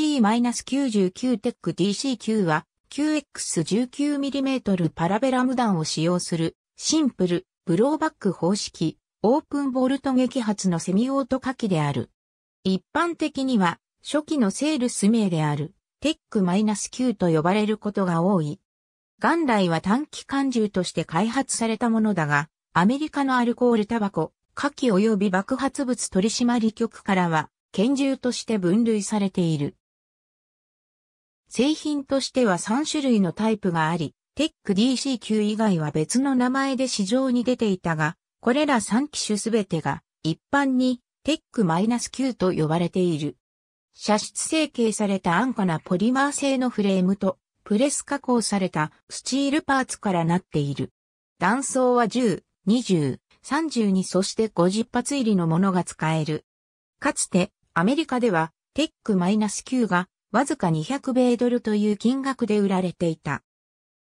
HE-99 テック DC9 は q x 1 9 m m パラベラム弾を使用するシンプルブローバック方式オープンボルト撃発のセミオート火器である。一般的には初期のセールス名であるテック -9 と呼ばれることが多い。元来は短期間銃として開発されたものだが、アメリカのアルコールタバコ、火器及び爆発物取締局からは、拳銃として分類されている。製品としては3種類のタイプがあり、テック DC9 以外は別の名前で市場に出ていたが、これら3機種すべてが一般にテック -9 と呼ばれている。射出成形された安価なポリマー製のフレームとプレス加工されたスチールパーツからなっている。断層は10、20、32そして50発入りのものが使える。かつてアメリカではテック -9 がわずか200米ドルという金額で売られていた。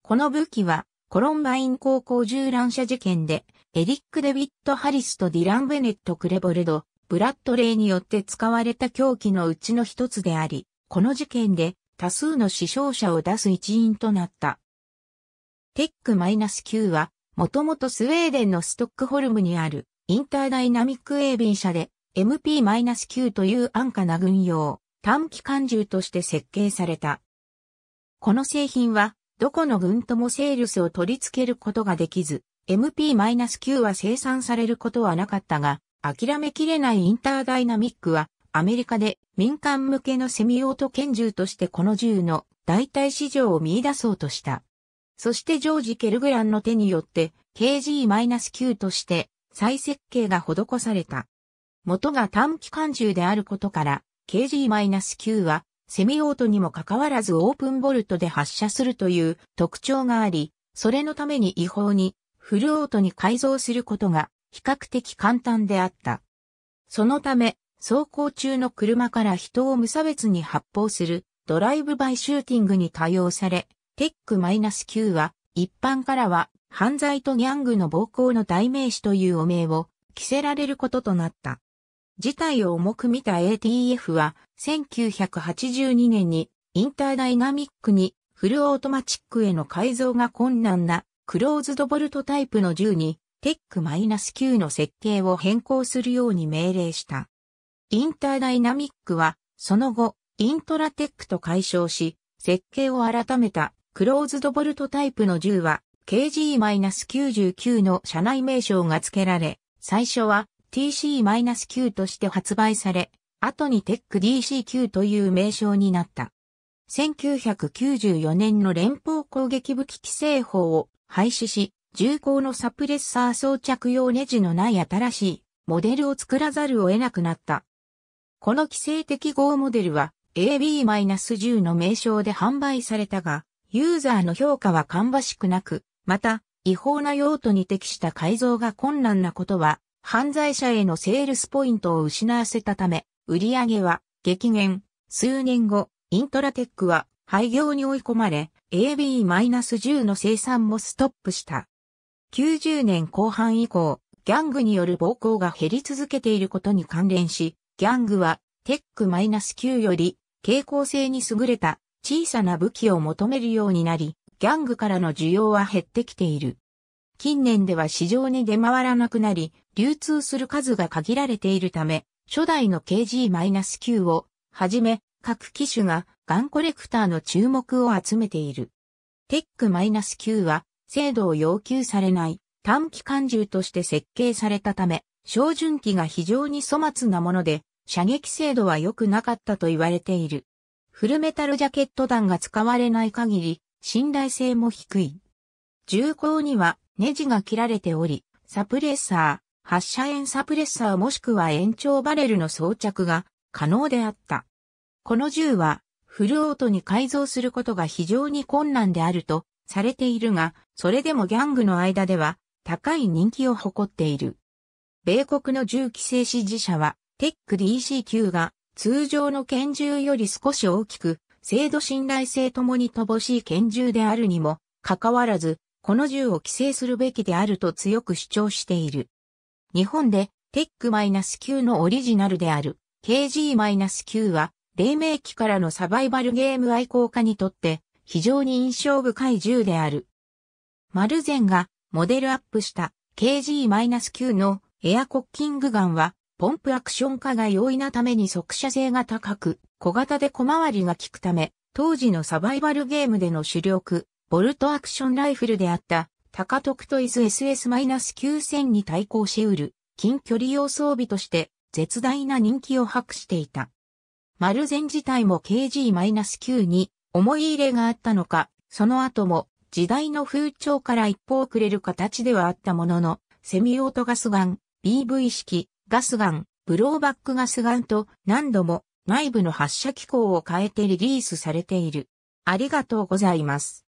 この武器は、コロンバイン高校銃乱射事件で、エリック・デビッド・ハリスとディラン・ベネット・クレボルド、ブラッドレイによって使われた凶器のうちの一つであり、この事件で多数の死傷者を出す一因となった。テック -9 は、もともとスウェーデンのストックホルムにあるインターダイナミック鋭ン社で MP-9 という安価な軍用短期間銃として設計された。この製品は、どこの軍ともセールスを取り付けることができず、MP-9 は生産されることはなかったが、諦めきれないインターダイナミックは、アメリカで民間向けのセミオート拳銃としてこの銃の代替市場を見出そうとした。そしてジョージ・ケルグランの手によって KG-9 として再設計が施された。元が短期間銃であることから KG-9 は、セミオートにもかかわらずオープンボルトで発射するという特徴があり、それのために違法にフルオートに改造することが比較的簡単であった。そのため、走行中の車から人を無差別に発砲するドライブバイシューティングに多用され、テック -9 は一般からは犯罪とギャングの暴行の代名詞という汚名を着せられることとなった。事態を重く見た ATF は、1982年にインターダイナミックにフルオートマチックへの改造が困難なクローズドボルトタイプの銃にテック -9 の設計を変更するように命令した。インターダイナミックは、その後、イントラテックと解消し、設計を改めたクローズドボルトタイプの銃は KG-99 の社内名称が付けられ、最初は TC-9 として発売され、後にテック DC-9 という名称になった。1994年の連邦攻撃武器規制法を廃止し、重工のサプレッサー装着用ネジのない新しいモデルを作らざるを得なくなった。この規制適合モデルは AB-10 の名称で販売されたが、ユーザーの評価は芳しくなく、また違法な用途に適した改造が困難なことは犯罪者へのセールスポイントを失わせたため、売り上げは激減。数年後、イントラテックは廃業に追い込まれ、AB-10 の生産もストップした。90年後半以降、ギャングによる暴行が減り続けていることに関連し、ギャングはテック -9 より傾向性に優れた小さな武器を求めるようになり、ギャングからの需要は減ってきている。近年では市場に出回らなくなり、流通する数が限られているため、初代の KG-9 をはじめ、各機種がガンコレクターの注目を集めている。テック -9 は精度を要求されない短期間銃として設計されたため、照準器が非常に粗末なもので、射撃精度は良くなかったと言われている。フルメタルジャケット弾が使われない限り、信頼性も低い。銃口にはネジが切られており、サプレッサー、発射円サプレッサーもしくは延長バレルの装着が可能であった。この銃はフルオートに改造することが非常に困難であるとされているが、それでもギャングの間では高い人気を誇っている。米国の銃規制支持者は、テック DCQ が通常の拳銃より少し大きく、精度信頼性ともに乏しい拳銃であるにも、かかわらず、この銃を規制するべきであると強く主張している。日本で、テック -9 のオリジナルである KG-9 は、黎明期からのサバイバルゲーム愛好家にとって非常に印象深い銃である。マルゼンがモデルアップした KG-9 のエアコッキングガンはポンプアクション化が容易なために速射性が高く小型で小回りが効くため当時のサバイバルゲームでの主力ボルトアクションライフルであった高徳トイズ SS-9000 に対抗し得る近距離用装備として絶大な人気を博していた。マルゼン自体も KG-9 に思い入れがあったのか、その後も時代の風潮から一歩遅れる形ではあったものの、セミオートガスガン、BV 式、ガスガン、ブローバックガスガンと何度も内部の発射機構を変えてリリースされている。ありがとうございます。